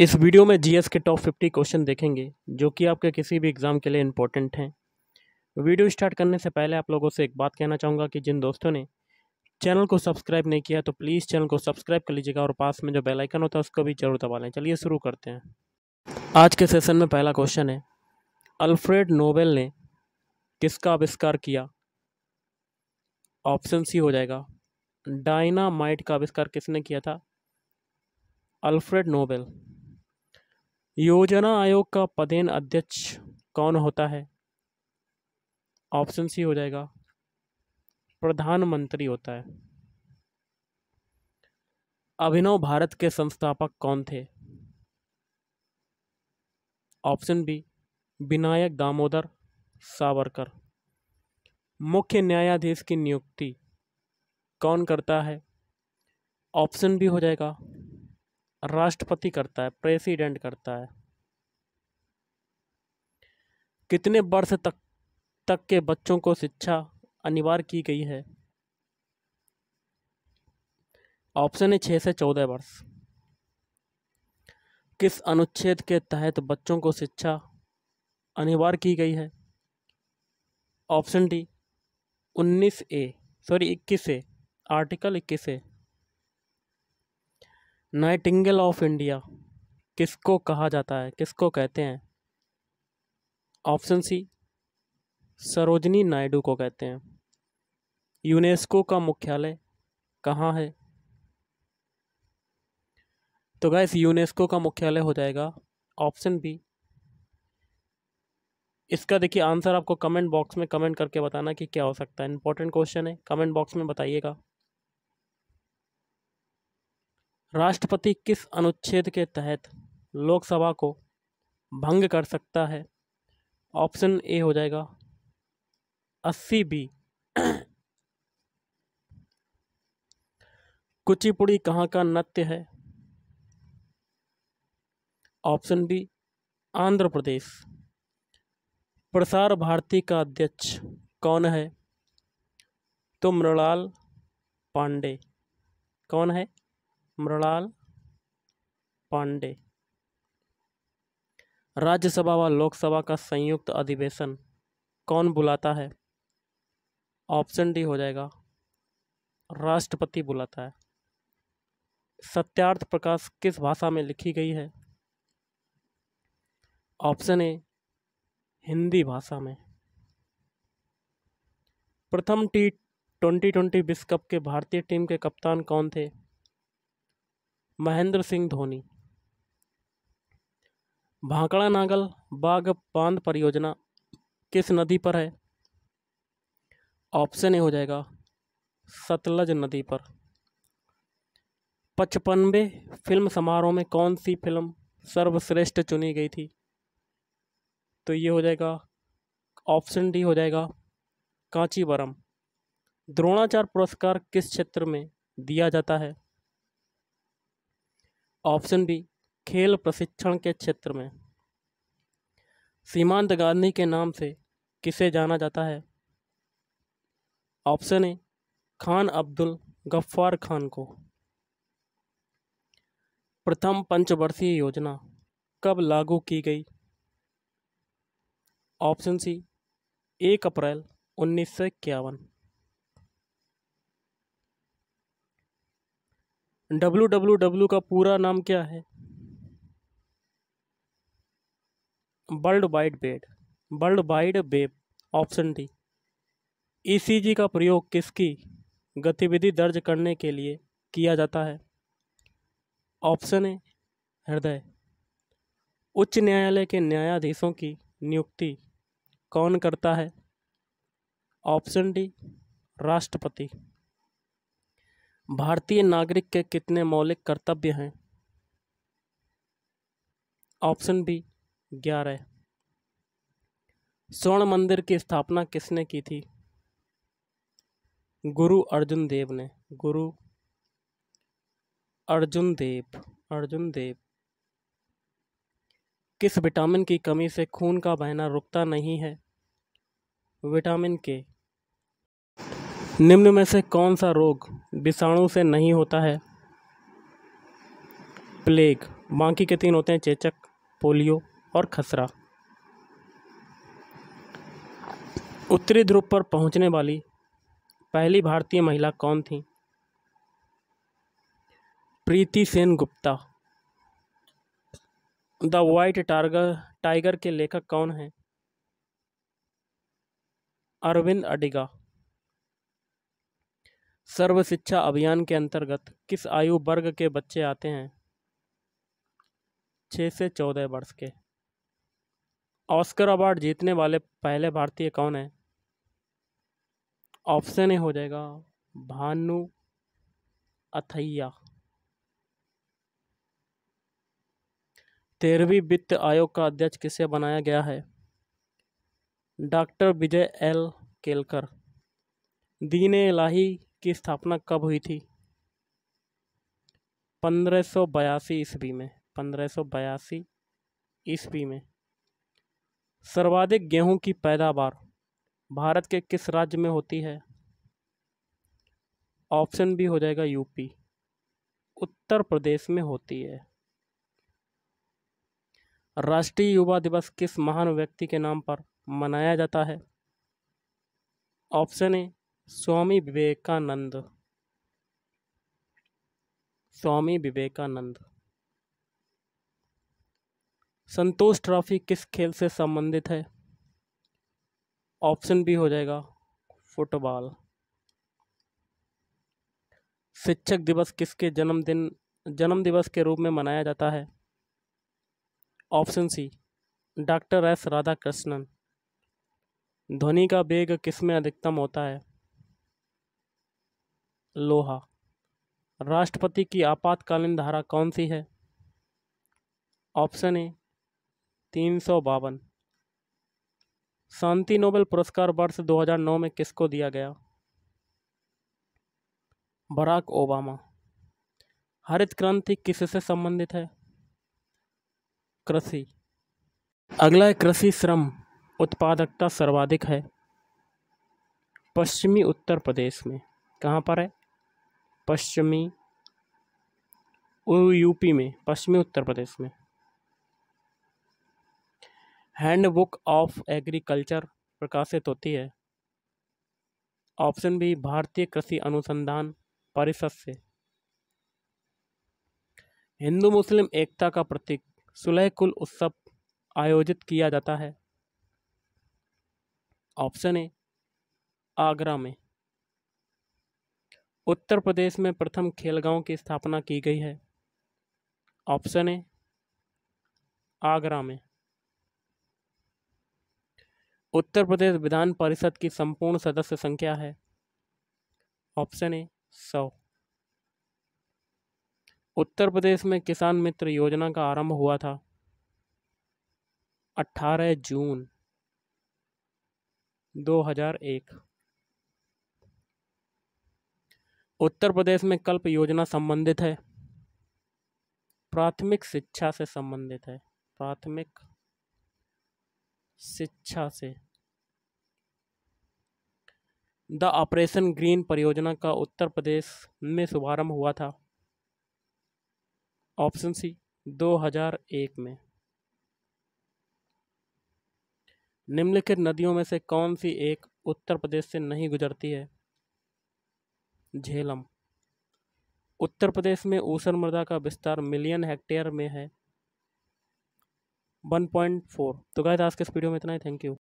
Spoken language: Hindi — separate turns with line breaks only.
इस वीडियो में जीएस के टॉप फिफ्टी क्वेश्चन देखेंगे जो कि आपके किसी भी एग्ज़ाम के लिए इम्पोर्टेंट हैं वीडियो स्टार्ट करने से पहले आप लोगों से एक बात कहना चाहूँगा कि जिन दोस्तों ने चैनल को सब्सक्राइब नहीं किया तो प्लीज़ चैनल को सब्सक्राइब कर लीजिएगा और पास में जो बेल आइकन होता है उसको भी जरूर दबा लें चलिए शुरू करते हैं आज के सेशन में पहला क्वेश्चन है अल्फ्रेड नोबेल ने किसका आविष्कार किया ऑप्शन सी हो जाएगा डायनामाइट का आविष्कार किसने किया था अल्फ्रेड नोबेल योजना आयोग का पदेन अध्यक्ष कौन होता है ऑप्शन सी हो जाएगा प्रधानमंत्री होता है अभिनव भारत के संस्थापक कौन थे ऑप्शन बी विनायक दामोदर सावरकर मुख्य न्यायाधीश की नियुक्ति कौन करता है ऑप्शन बी हो जाएगा राष्ट्रपति करता है प्रेसिडेंट करता है कितने वर्ष तक तक के बच्चों को शिक्षा अनिवार्य की गई है ऑप्शन है छः से चौदह वर्ष किस अनुच्छेद के तहत बच्चों को शिक्षा अनिवार्य की गई है ऑप्शन डी उन्नीस ए सॉरी इक्कीस ए आर्टिकल इक्कीस ए नाइटिंगल ऑफ इंडिया किसको कहा जाता है किसको कहते हैं ऑप्शन सी सरोजनी नायडू को कहते हैं यूनेस्को का मुख्यालय कहाँ है तो गैस यूनेस्को का मुख्यालय हो जाएगा ऑप्शन बी इसका देखिए आंसर आपको कमेंट बॉक्स में कमेंट करके बताना कि क्या हो सकता है इंपॉर्टेंट क्वेश्चन है कमेंट बॉक्स में बताइएगा राष्ट्रपति किस अनुच्छेद के तहत लोकसभा को भंग कर सकता है ऑप्शन ए हो जाएगा अस्सी बी कुचिपुड़ी कहाँ का नृत्य है ऑप्शन बी आंध्र प्रदेश प्रसार भारती का अध्यक्ष कौन है तो मृणाल पांडे कौन है मृणाल पांडे राज्यसभा व लोकसभा का संयुक्त अधिवेशन कौन बुलाता है ऑप्शन डी हो जाएगा राष्ट्रपति बुलाता है सत्यार्थ प्रकाश किस भाषा में लिखी गई है ऑप्शन ए हिंदी भाषा में प्रथम टी ट्वेंटी ट्वेंटी विश्व कप के भारतीय टीम के कप्तान कौन थे महेंद्र सिंह धोनी भांकड़ा नागल बाघ बांध परियोजना किस नदी पर है ऑप्शन ए हो जाएगा सतलज नदी पर पचपनवे फिल्म समारोह में कौन सी फिल्म सर्वश्रेष्ठ चुनी गई थी तो ये हो जाएगा ऑप्शन डी हो जाएगा कांचीवरम द्रोणाचार्य पुरस्कार किस क्षेत्र में दिया जाता है ऑप्शन बी खेल प्रशिक्षण के क्षेत्र में सीमांत गांधी के नाम से किसे जाना जाता है ऑप्शन ए खान अब्दुल गफ्फार खान को प्रथम पंचवर्षीय योजना कब लागू की गई ऑप्शन सी एक अप्रैल उन्नीस सौ इक्यावन डब्लू डब्लू डब्लू का पूरा नाम क्या है world wide web world wide web option D ECG का प्रयोग किसकी गतिविधि दर्ज करने के लिए किया जाता है ऑप्शन ए हृदय उच्च न्यायालय के न्यायाधीशों की नियुक्ति कौन करता है ऑप्शन डी राष्ट्रपति भारतीय नागरिक के कितने मौलिक कर्तव्य हैं ऑप्शन बी ग्यारह स्वर्ण मंदिर की स्थापना किसने की थी गुरु अर्जुन देव ने गुरु अर्जुन देव अर्जुन देव किस विटामिन की कमी से खून का बहना रुकता नहीं है विटामिन के निम्न में से कौन सा रोग विषाणु से नहीं होता है प्लेग बाकी के तीन होते हैं चेचक पोलियो और खसरा उत्तरी ध्रुव पर पहुंचने वाली पहली भारतीय महिला कौन थी प्रीति सेन गुप्ता द वाइट टार्गर टाइगर के लेखक कौन हैं अरविंद अडिगा सर्व शिक्षा अभियान के अंतर्गत किस आयु वर्ग के बच्चे आते हैं छः से चौदह वर्ष के ऑस्कर अवार्ड जीतने वाले पहले भारतीय कौन है ऑप्शन ए हो जाएगा भानु अथैया तेरहवीं वित्त आयोग का अध्यक्ष किसे बनाया गया है डॉक्टर विजय एल केलकर दीन लाही की स्थापना कब हुई थी पंद्रह सौ बयासी ईस्वी में पंद्रह सौ बयासी ईस्वी में सर्वाधिक गेहूं की पैदावार भारत के किस राज्य में होती है ऑप्शन भी हो जाएगा यूपी उत्तर प्रदेश में होती है राष्ट्रीय युवा दिवस किस महान व्यक्ति के नाम पर मनाया जाता है option A Swami Vivekananda Swami Vivekananda Santosh trophy किस खेल से संबंधित है ऑप्शन भी हो जाएगा फुटबॉल शिक्षक दिवस किसके जन्मदिन जन्म दिवस के रूप में मनाया जाता है option C doctor S Radhakrishnan ध्वनि का वेग किस में अधिकतम होता है लोहा राष्ट्रपति की आपातकालीन धारा कौन सी है ऑप्शन ए तीन सौ बावन शांति नोबेल पुरस्कार वर्ष 2009 में किसको दिया गया बराक ओबामा हरित क्रांति किससे संबंधित है कृषि अगला कृषि श्रम उत्पादकता सर्वाधिक है पश्चिमी उत्तर प्रदेश में कहाँ पर है पश्चिमी यूपी में पश्चिमी उत्तर प्रदेश में हैंड बुक ऑफ एग्रीकल्चर प्रकाशित होती है ऑप्शन बी भारतीय कृषि अनुसंधान परिषद से हिंदू मुस्लिम एकता का प्रतीक सुलह कुल उत्सव आयोजित किया जाता है ऑप्शन ए आगरा में उत्तर प्रदेश में प्रथम खेल गांव की स्थापना की गई है ऑप्शन ए आगरा में उत्तर प्रदेश विधान परिषद की संपूर्ण सदस्य संख्या है ऑप्शन ए सौ उत्तर प्रदेश में किसान मित्र योजना का आरंभ हुआ था 18 जून 2001 उत्तर प्रदेश में कल्प योजना संबंधित है प्राथमिक शिक्षा से संबंधित है प्राथमिक शिक्षा से द ऑपरेशन ग्रीन परियोजना का उत्तर प्रदेश में शुभारंभ हुआ था ऑप्शन सी 2001 में निम्नलिखित नदियों में से कौन सी एक उत्तर प्रदेश से नहीं गुजरती है झेलम उत्तर प्रदेश में ऊसर मृदा का विस्तार मिलियन हेक्टेयर में है 1.4 तो गाय आज के इस वीडियो में इतना ही थैंक यू